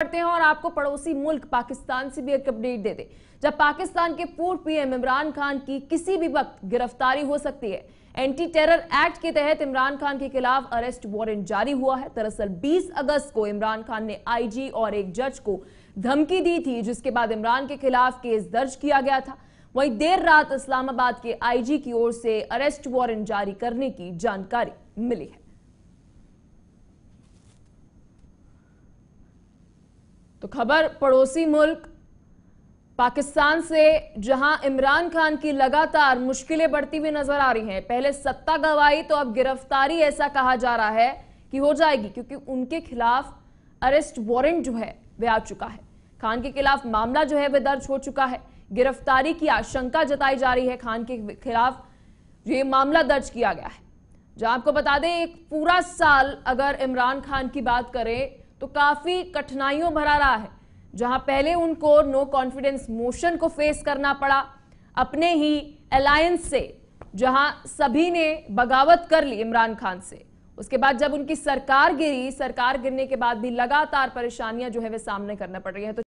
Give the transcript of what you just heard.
करते हैं और आपको पड़ोसी मुल्क पाकिस्तान से भी एक अपडेट दे दे जब पाकिस्तान के पूर्व पीएम इमरान खान की किसी भी वक्त गिरफ्तारी हो सकती है एंटी टेरर एक्ट के तहत इमरान खान के खिलाफ अरेस्ट वारंट जारी हुआ है दरअसल 20 अगस्त को इमरान खान ने आईजी और एक जज को धमकी दी थी जिसके बाद इमरान के खिलाफ केस दर्ज किया गया था वही देर रात इस्लामाबाद के आईजी की ओर से अरेस्ट वारंट जारी करने की जानकारी मिली है तो खबर पड़ोसी मुल्क पाकिस्तान से जहां इमरान खान की लगातार मुश्किलें बढ़ती हुई नजर आ रही हैं पहले सत्ता गवाई तो अब गिरफ्तारी ऐसा कहा जा रहा है कि हो जाएगी क्योंकि उनके खिलाफ अरेस्ट वारंट जो है वे आ चुका है खान के खिलाफ मामला जो है वह दर्ज हो चुका है गिरफ्तारी की आशंका जताई जा रही है खान के खिलाफ ये मामला दर्ज किया गया है जहां आपको बता दें एक पूरा साल अगर इमरान खान की बात करें तो काफी कठिनाइयों भरा रहा है जहां पहले उनको नो कॉन्फिडेंस मोशन को फेस करना पड़ा अपने ही अलायंस से जहां सभी ने बगावत कर ली इमरान खान से उसके बाद जब उनकी सरकार गिरी सरकार गिरने के बाद भी लगातार परेशानियां जो है वे सामने करना पड़ रही है तो